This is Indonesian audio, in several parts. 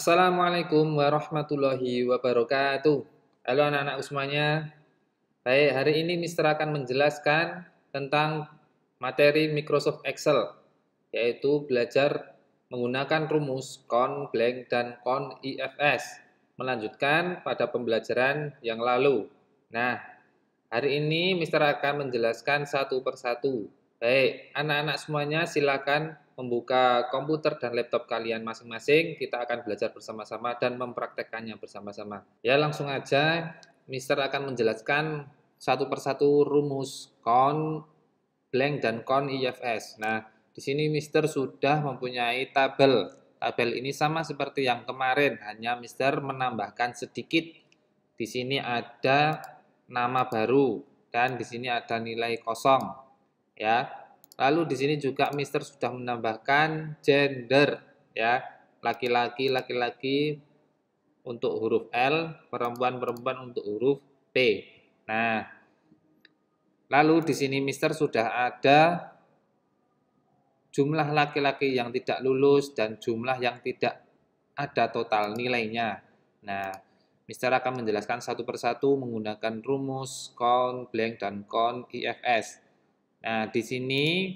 Assalamualaikum warahmatullahi wabarakatuh. Halo anak anak semuanya. Baik, hari ini Mister akan menjelaskan tentang materi Microsoft Excel, yaitu belajar menggunakan rumus con blank dan con ifs, melanjutkan pada pembelajaran yang lalu. Nah, hari ini Mister akan menjelaskan satu persatu Baik, anak-anak semuanya silakan membuka komputer dan laptop kalian masing-masing. Kita akan belajar bersama-sama dan mempraktekkannya bersama-sama. Ya, langsung aja Mister akan menjelaskan satu persatu rumus con, blank, dan con IFS. Nah, di sini Mister sudah mempunyai tabel. Tabel ini sama seperti yang kemarin, hanya Mister menambahkan sedikit. Di sini ada nama baru dan di sini ada nilai kosong ya. Lalu di sini juga Mister sudah menambahkan gender ya. Laki-laki laki-laki untuk huruf L, perempuan-perempuan untuk huruf P. Nah, lalu di sini Mister sudah ada jumlah laki-laki yang tidak lulus dan jumlah yang tidak ada total nilainya. Nah, Mister akan menjelaskan satu persatu menggunakan rumus count, blank, dan count IFS. Nah, di sini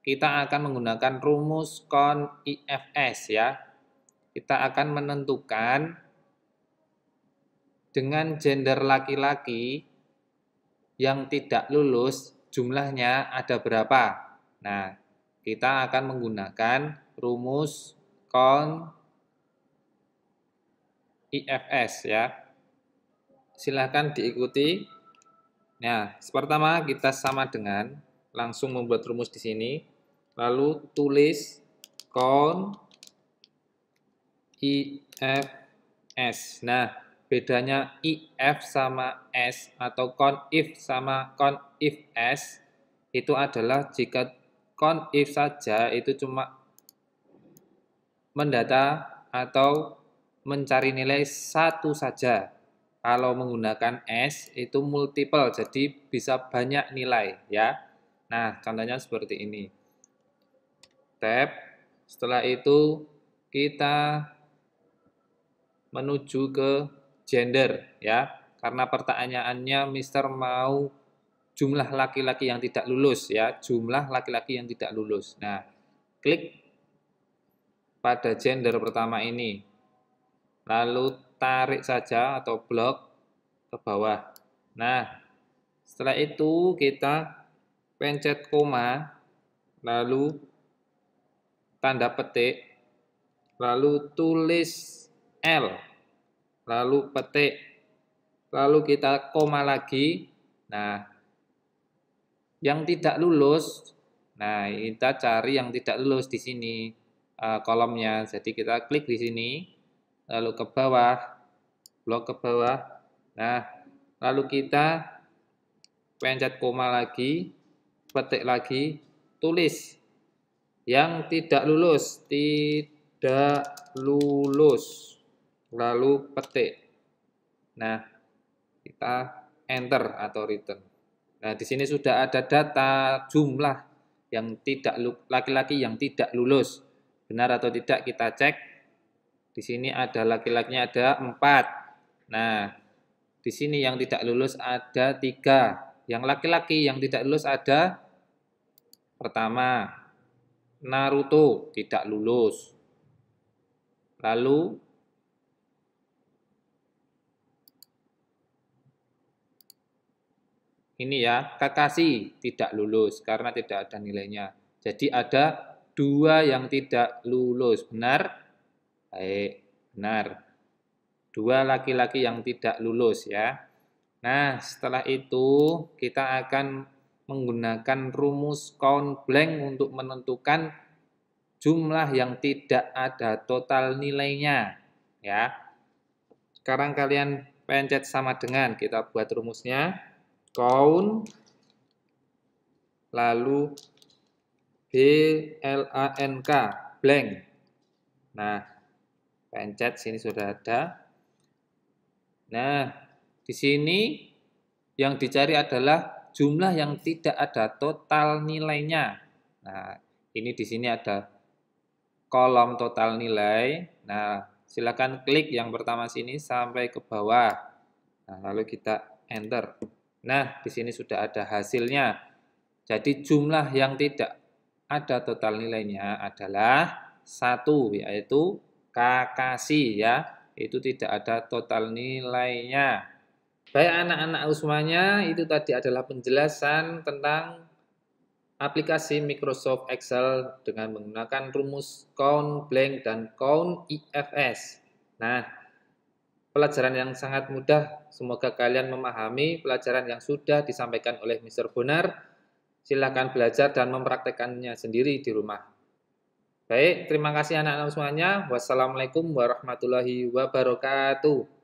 kita akan menggunakan rumus kon IFS ya. Kita akan menentukan dengan gender laki-laki yang tidak lulus jumlahnya ada berapa. Nah, kita akan menggunakan rumus kon IFS ya. Silahkan diikuti. Nah, pertama kita sama dengan langsung membuat rumus di sini. Lalu tulis con if s. Nah, bedanya if sama s atau kon if sama kon if s itu adalah jika kon if saja itu cuma mendata atau mencari nilai satu saja. Kalau menggunakan S itu multiple, jadi bisa banyak nilai ya. Nah, contohnya seperti ini. Tab. Setelah itu kita menuju ke gender ya. Karena pertanyaannya Mister mau jumlah laki-laki yang tidak lulus ya, jumlah laki-laki yang tidak lulus. Nah, klik pada gender pertama ini. Lalu tarik saja atau blok ke bawah. Nah, setelah itu kita pencet koma, lalu tanda petik, lalu tulis L, lalu petik, lalu kita koma lagi. Nah, yang tidak lulus, nah kita cari yang tidak lulus di sini eh, kolomnya. Jadi kita klik di sini, lalu ke bawah, blok ke bawah. Nah, lalu kita pencet koma lagi, petik lagi, tulis. Yang tidak lulus, tidak lulus. Lalu petik. Nah, kita enter atau return. Nah, di sini sudah ada data jumlah yang tidak laki-laki yang tidak lulus. Benar atau tidak kita cek. Di sini ada laki-lakinya ada empat. Nah, di sini yang tidak lulus ada tiga. Yang laki-laki yang tidak lulus ada pertama Naruto tidak lulus. Lalu ini ya, Kakashi tidak lulus karena tidak ada nilainya. Jadi ada dua yang tidak lulus, benar? Baik, benar. Dua laki-laki yang tidak lulus ya. Nah, setelah itu kita akan menggunakan rumus count blank untuk menentukan jumlah yang tidak ada total nilainya, ya. Sekarang kalian pencet sama dengan kita buat rumusnya count lalu b l a n k blank. Nah, pencet sini sudah ada. Nah, di sini yang dicari adalah jumlah yang tidak ada total nilainya. Nah, ini di sini ada kolom total nilai. Nah, silakan klik yang pertama sini sampai ke bawah. Nah, lalu kita enter. Nah, di sini sudah ada hasilnya. Jadi jumlah yang tidak ada total nilainya adalah satu, yaitu kakasi ya. Itu tidak ada total nilainya. Baik anak-anak semuanya, itu tadi adalah penjelasan tentang aplikasi Microsoft Excel dengan menggunakan rumus count blank dan count IFS. Nah, pelajaran yang sangat mudah. Semoga kalian memahami pelajaran yang sudah disampaikan oleh Mr. Bonar. Silahkan belajar dan mempraktekannya sendiri di rumah. Baik, terima kasih anak-anak semuanya. Wassalamualaikum warahmatullahi wabarakatuh.